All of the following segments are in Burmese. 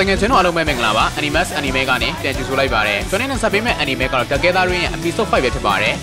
တကယ်ချင်းတို့အားလုံးပဲမင်္ဂလာပါ Animax Anime ကနေပြန်ကြည့်ဆိုလိုက်ပါတယ်ကျွန်တော်နဲ့ဆက်ပေးမဲ့ Anime ကတော့ Together Rain ရဲ့ Episode 5ပဲဖြစ်ပါတယ်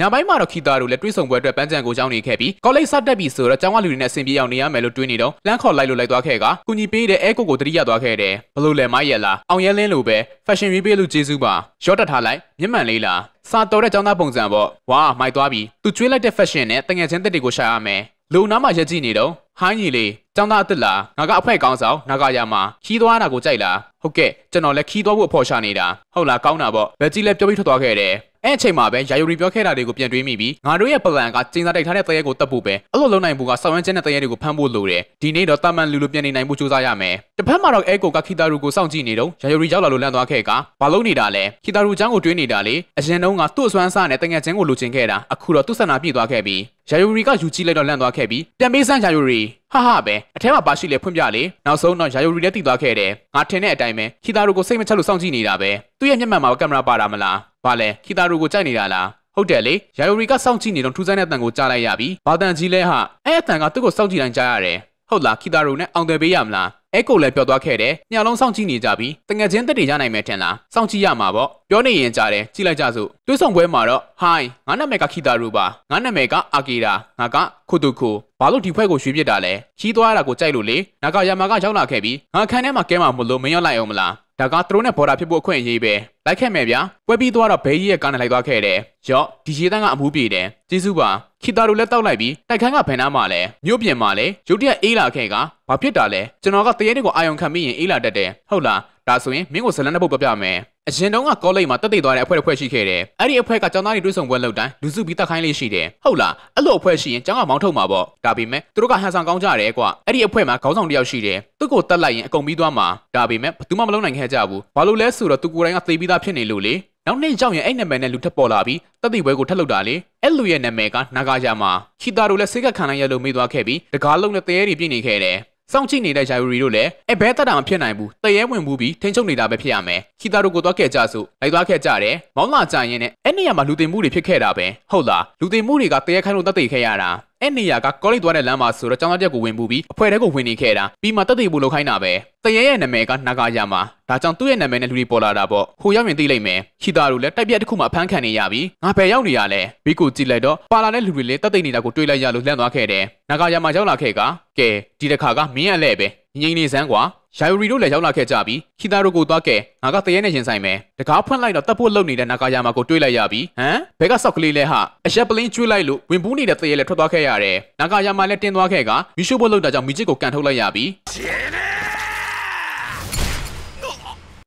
ညပိုင်းမှာတော့ခီတာတို့လည်းတွေးဆုံပွဲအတွက်ပန်းချံကိုကြောင်းနေခဲ့ပြီးကောလိပ်စတက်ပြီဆိုတော့ကျောင်းကလူတွေနဲ့အဆင်ပြေအောင်နေရမယ်လို့တွေးနေတော့လမ်းခေါ်လိုက်လို့လိုက်သွားခဲ့ကကုညီပေးတဲ့အဲကိုကိုတတိရသွားခဲ့တယ်ဘလို့လဲမရက်လားအောင်ရဲလင်းလိုပဲ fashion reveal လို့ကျေးဇူးပါရော့တက်ထားလိုက်မျက်မှန်လေးလားစာတော်တဲ့ကျောင်းသားပုံစံပေါ့ဝါမိုက်သွားပြီသူကျွေးလိုက်တဲ့ fashion နဲ့တငယ်ချင်းတက်တွေကိုရှာရမယ်လူနားမှာရက်ကြည့်နေတော့ဟိုင်းကြီးလေးចောင်းသားအစ်စ်လားငါကအဖွဲကောင်းဆောင်ငါကရမှာခီးသွားတာကိုကြိုက်လားဟုတ်ကဲ့ကျွန်တော်လည်းခီးသွားဖို့အဖို့ရှာနေတာဟုတ်လားကောင်းတာပေါ့ဗက်ကြီးလည်းပြောပြီးထွက်သွားခဲ့တယ်အဲ့အချိန်မှာပဲယာယိုရီပြောခဲ့တာတွေကိုပြန်တွေးမိပြီးငါတို့ရဲ့ပလန်ကကျင်းစားတိုက်ထားတဲ့တရေကိုတတ်ဖို့ပဲအဲ့လိုလုံနိုင်ဖို့ကဆောင်ရွက်ချက်နဲ့တရေတွေကိုဖမ်းဖို့လိုတယ်ဒီနေ့တော့တာမန်လူလူပြန်နေနိုင်ဖို့ကြိုးစားရမယ်တစ်ဖက်မှာတော့အဲကိုကခီတာရူကိုစောင့်ကြည့်နေတော့ယာယိုရီရောက်လာလို့လန့်သွားခဲ့ကဘာလုပ်နေတာလဲခီတာရူချောင်းကိုတွေးနေတာလေအရင်တုန်းကသူ့အစွမ်းစားနဲ့တငယ်ချင်းကိုလိုချင်ခဲ့တာအခုတော့သူ့ဆန္ဒပြည့်သွားခဲ့ပြီးယာယိုရီကယူကြည့်လိုက်တော့လန့်သွားခဲ့ပြီးပြန်ပေးစမ်းယာယိုရီဟာဟာပဲအထဲမှာပါရှိလေဖွင့်ပြလေနောက်ဆုံးတော့ယာယိုရီလည်းတည်သွားခဲ့တယ်ငါထင်တဲ့အတိုင်းပဲခီတာရိုကိုစိတ်မချလို့စောင့်ကြည့်နေတာပဲသူ့ရဲ့မျက်မှန်မှာကင်မရာပါတာမလားဘာလဲခီတာရိုကိုကြိုက်နေတာလားဟုတ်တယ်လေယာယိုရီကစောင့်ကြည့်နေတော့ထူးဆန်းတဲ့အတန်ကိုကြားလိုက်ရပြီဘာတန်ကြီးလဲဟာအဲ့အတန်ကသူ့ကိုစောင့်ကြည့်တိုင်းကြားရတယ်ဟုတ်လားခိတာရုံနဲ့အောင်တယ်ပေးရမလားအဲကိုလည်းပြောသွားခဲ့တယ်ညလုံးစောင့်ကြည့်နေကြပြီးတငယ်ချင်းတက်တွေရနိုင်မယ်ထင်လားစောင့်ကြည့်ရမှာပေါ့ပြောနေရင်ကြားတယ်ကြည့်လိုက်ကြစို့တွေးဆောင်ပွဲမှာတော့ hi ငါနာမည်ကခိတာရုပါငါနာမည်ကအာကီရာငါကခုတုခုဘာလို့ဒီဖွဲ့ကိုရွှေ့ပြစ်တာလဲခီးသွားရတာကိုကြိုက်လို့လေနာကာယာမာကရောက်လာခဲ့ပြီးငါခံထဲမှာကဲမှာမလို့မင်းရောက်လိုက်အောင်မလားဒါကသူတို့နဲ့ border ဖြစ်ဖို့အခွင့်အရေးပဲလိုက်ခဲ့မယ်ဗျာပွဲပြီးသွားတော့ဘေးကြီးရဲ့ကားနဲ့လိုက်သွားခဲ့တယ်ရော့ဒီရေတန်းကအမှုပြေတယ်ကျေးဇူးပါခီတာတို့လည်းတောက်လိုက်ပြီးတိုက်ခန်းကဘန်နာမှာလဲမြို့ပြင်မှာလဲရုတ်တရက်အေးလာခဲ့ကဘာဖြစ်တာလဲကျွန်တော်ကတရေတွေကိုအာယုံခံပြီးရင်အေးလာတတ်တယ်ဟုတ်လားဒါဆိုရင်မင်းကိုဇလန်တဲ့ပုတ်ပြပြမယ်အရင်တုန်းကကောလိပ်မှာတက်သိသွားတဲ့အဖွဲ့တစ်ဖွဲ့ရှိခဲ့တယ်အဲ့ဒီအဖွဲ့ကကျောင်းသားတွေတွေ့ဆုံပွဲလုပ်တိုင်းလူစုပြီးတက်ခိုင်းလေးရှိတယ်ဟုတ်လားအဲ့လိုအဖွဲ့ရှိရင်ကျောင်းကမောင်းထုတ်မှာပေါ့ဒါပေမဲ့သူတို့ကဟန်ဆောင်ကောင်းကြတယ်ကွအဲ့ဒီအဖွဲ့မှာခေါင်းဆောင်တယောက်ရှိတယ်သူ့ကိုတက်လိုက်ရင်အကုန်ပြီးသွားမှာဒါပေမဲ့ဘယ်သူမှမလုပ်နိုင်ခဲ့ကြဘူးဘာလို့လဲဆိုတော့သူကိုယ်တိုင်ကသေပြီးသားဖြစ်နေလို့လေနောက်နေ့ကြောင့်ရင်အဲ့နာမည်နဲ့လူထပ်ပေါ်လာပြီးတက်သိပွဲကိုထပ်လုပ်တာလေအဲ့လူရဲ့နာမည်ကနာဂယာမာခီတာတို့လည်းစိတ်ကခံနိုင်ရလို့မေ့သွားခဲ့ပြီးတကားလုံးနဲ့တရေတွေပြည့်နေခဲ့တယ်စောင့်ကြည့်နေတဲ့ယာယူရီတို့လည်းအဲဘဲတက်တာမဖြစ်နိုင်ဘူးတရဲဝင်မှုပြီးထိန်းချုပ်နေတာပဲဖြစ်ရမယ်ခီတာတို့ကိုသွားခဲ့ကြဆိုလိုက်သွားခဲ့ကြတယ်မောင်းလာကြရင်လည်းအဲ့နေရာမှာလူတင်မှုတွေဖြစ်ခဲ့တာပဲဟုတ်လားလူတင်မှုတွေကတရဲခိုင်းလို့တက်တည်ခဲ့ရတာအဲ့နေရာကကောလိပ်သွားတဲ့လမ်းမှာဆိုတော့ကျောင်းသားတစ်ယောက်ကိုဝင်ပူပြီးအဖွဲတဲကိုဝင်နေခဲ့တာပြီးမှတက်တေဖို့လောက်ခိုင်းတာပဲတရဲရဲ့နာမည်ကနာဂယာမာဒါကြောင့်သူ့ရဲ့နာမည်နဲ့လူတွေပေါ်လာတာပေါ့ဟိုရောက်ရင်သိလိမ့်မယ်ခီတာတို့လည်းတိုက်ပြက်တစ်ခုမှအဖမ်းခံနေရပြီငါဘယ်ရောက်နေရလဲဘီကိုကြည့်လိုက်တော့ပါလာတဲ့လူတွေလည်းတက်သိနေတာကိုတွေးလိုက်ရလို့လန့်သွားခဲ့တယ်နာဂယာမာရောက်လာခဲ့ကကဲဒီတစ်ခါကမင်းရဲ့လဲပဲငြိမ်နေစမ်းကွာယာယူရီတို့လည်းရောက်လာခဲ့ကြပြီးခီတာတို့ကိုသွားကဲငါကတရဲနဲ့ရင်ဆိုင်မယ်တကားဖွင့်လိုက်တော့တပ်ဖို့လုံနေတဲ့နာကာယာမာကိုတွေးလိုက်ရပြီးဟမ်ဘဲကဆောက်ကလေးလဲဟာအရက်ပလင်းကျွေးလိုက်လို့ဝင်ပူးနေတဲ့တရဲလည်းထွက်သွားခဲ့ရတယ်နာကာယာမာလည်းတင်းသွားခဲ့ကမီရှိုးဘုတ်လောက်တာကြောင့်မီချစ်ကိုကန်ထုတ်လိုက်ရပြီး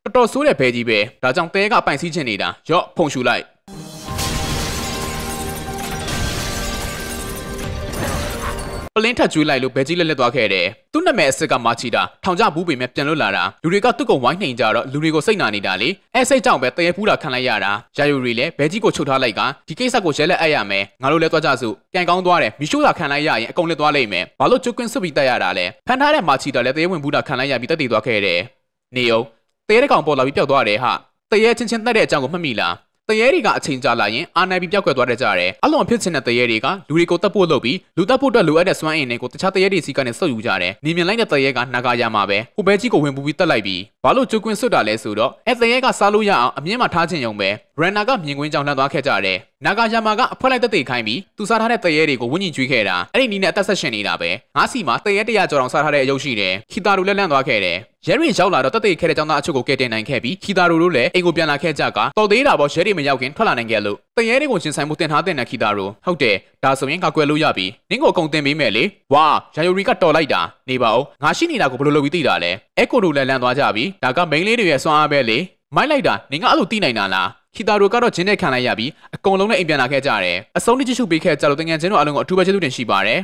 တော်တော်ဆိုးတဲ့ဘဲကြီးပဲဒါကြောင့်တဲကပိုင်စီးချင်နေတာရော့ဖုန်ရှူလိုက်ပလင်းထက်ကျွေးလိုက်လို့ဘဲကြီးလက်လက်သွားခဲ့တယ်။သူ့နာမည်အစစ်ကမာချီတာထောင်ကျဘူးပေမဲ့ပြန်လွတ်လာတာလူတွေကသူ့ကိုဝိုင်းနှိမ်ကြတော့လူတွေကိုစိတ်နာနေတာလေအဲစိတ်ကြောင့်ပဲတရေဖူးတာခံလိုက်ရတာရာယူရီလည်းဘဲကြီးကိုချုပ်ထားလိုက်ကဒီကိစ္စကိုရဲလက်အပ်ရမယ်ငါတို့လည်းသွားကြစို့ပြန်ကောင်းသွားတယ်မီရှိုးတာခံလိုက်ရရင်အကုန်လက်သွားလိမ့်မယ်ဘာလို့ကျွတ်ကွင်းဆွပြီးတက်ရတာလဲဖန်ထားတဲ့မာချီတာလည်းတရေဝင်ဘူးတာခံလိုက်ရပြီးတက်တည်သွားခဲ့တယ်။နေအောင်တဲတဲ့ကောင်ပေါ်လာပြီးပျောက်သွားတယ်ဟာတရေချင်းချင်းတက်တဲ့အကြောင်းကိုမှတ်မိလားတရေတွေကအချိန်ကြာလာရင်အာဏာပြီးပြောက်ကွယ်သွားတတ်ကြတယ်အလွန်ဖြစ်ချင်တဲ့တရေတွေကလူတွေကိုတတ်ဖို့လုပ်ပြီးလူတတ်ဖို့အတွက်လိုအပ်တဲ့စွမ်းအင်တွေကိုတခြားတရေတွေစီကနေဆုပ်ယူကြတယ်နေမြင်လိုက်တဲ့တရေကနှာကရမှာပဲဟိုဘဲကြီးကိုဝင်ပူပြီးတက်လိုက်ပြီးဘာလို့ကျုပ်ကွင်းဆွတ်တာလဲဆိုတော့အဲတရေကစားလို့ရအောင်အမြင့်မှာထားချင်ရုံပဲရန်နာကမြင်ကွင်းကြောင်လှမ်းသွားခဲ့ကြတယ်။နာဂာယာမာကအဖွဲလိုက်တက်တေခိုင်းပြီးသူစားထားတဲ့တရေတွေကိုဝင့်ညင်ကျွေးခဲ့တာ။အဲ့ဒီနီးနဲ့အသက်ဆက်ရှင်နေတာပဲ။ငါးစီမှာတရေတရာကြော်တောင်စားထားတဲ့အယုတ်ရှိတယ်။ခီတာတို့လည်းလန့်သွားခဲ့တယ်။ရဲရင်ရောက်လာတော့တက်တေခဲတဲ့ကျောင်းသားအချို့ကိုကယ်တင်နိုင်ခဲ့ပြီးခီတာရိုတို့လည်းအိမ်ကိုပြန်လာခဲ့ကြကတော်သေးတာပေါ့ရဲတွေမရောက်ခင်ထွက်လာနိုင်ခဲ့လို့တရေတွေကိုရှင်ဆိုင်မှုတင်ထားတဲ့နခီတာရိုဟုတ်တယ်ဒါဆိုရင်ကကွယ်လို့ရပြီနင်းကိုအကုန်တင်ပေးမယ်လေဝါရာယိုရီကတော်လိုက်တာနေပါဦးငါရှိနေတာကိုဘယ်လိုလုပ်ပြီးသိတာလဲအဲကိုတို့လည်းလန်သွားကြပြီဒါကမိန်းလေးတွေရဲ့စွမ်းအားပဲလေမိုက်လိုက်တာနင်ကအဲ့လိုသိနိုင်တာလားခီတာရိုကတော့ဂျင်းနဲ့ခံလိုက်ရပြီးအကုန်လုံးနဲ့အိမ်ပြန်လာခဲ့ကြတယ်အစုံနဲ့ကြည့်ရှုပေးခဲ့ကြလို့တငယ်ချင်းတို့အလုံးကိုအထူးပဲကျေးဇူးတင်ရှိပါတယ်